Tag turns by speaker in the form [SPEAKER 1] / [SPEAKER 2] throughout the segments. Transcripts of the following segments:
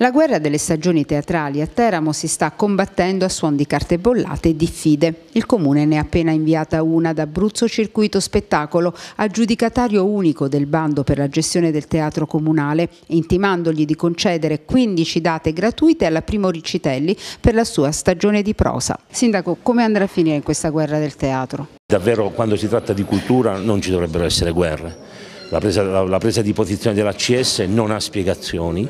[SPEAKER 1] La guerra delle stagioni teatrali a Teramo si sta combattendo a suon di carte bollate e diffide. Il comune ne ha appena inviata una ad Abruzzo Circuito Spettacolo, aggiudicatario unico del bando per la gestione del teatro comunale, intimandogli di concedere 15 date gratuite alla Primo Riccitelli per la sua stagione di prosa. Sindaco, come andrà a finire questa guerra del teatro?
[SPEAKER 2] Davvero quando si tratta di cultura non ci dovrebbero essere guerre. La presa, la, la presa di posizione della CS non ha spiegazioni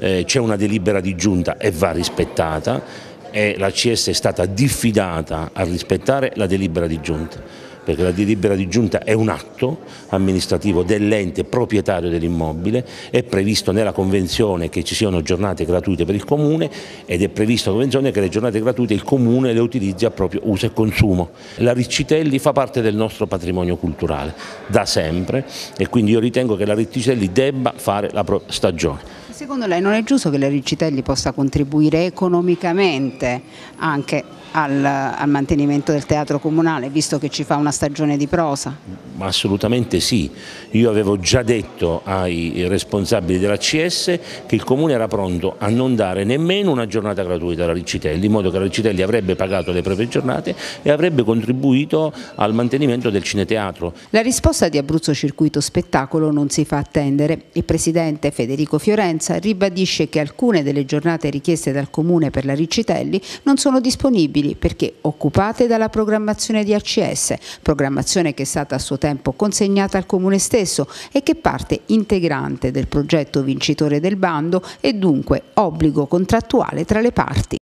[SPEAKER 2] eh, c'è una delibera di giunta e va rispettata e la CS è stata diffidata a rispettare la delibera di giunta perché la delibera di giunta è un atto amministrativo dell'ente proprietario dell'immobile, è previsto nella convenzione che ci siano giornate gratuite per il comune ed è previsto nella convenzione che le giornate gratuite il comune le utilizzi a proprio uso e consumo. La Riccitelli fa parte del nostro patrimonio culturale da sempre e quindi io ritengo che la Riccitelli debba fare la propria stagione.
[SPEAKER 1] Secondo lei non è giusto che la Riccitelli possa contribuire economicamente anche al, al mantenimento del teatro comunale, visto che ci fa una stagione di prosa?
[SPEAKER 2] Assolutamente sì. Io avevo già detto ai responsabili della CS che il Comune era pronto a non dare nemmeno una giornata gratuita alla Riccitelli, in modo che la Riccitelli avrebbe pagato le proprie giornate e avrebbe contribuito al mantenimento del cineteatro.
[SPEAKER 1] La risposta di Abruzzo Circuito Spettacolo non si fa attendere. Il presidente Federico Fiorenza Vicenza ribadisce che alcune delle giornate richieste dal Comune per la Riccitelli non sono disponibili perché occupate dalla programmazione di ACS, programmazione che è stata a suo tempo consegnata al Comune stesso e che parte integrante del progetto vincitore del bando e dunque obbligo contrattuale tra le parti.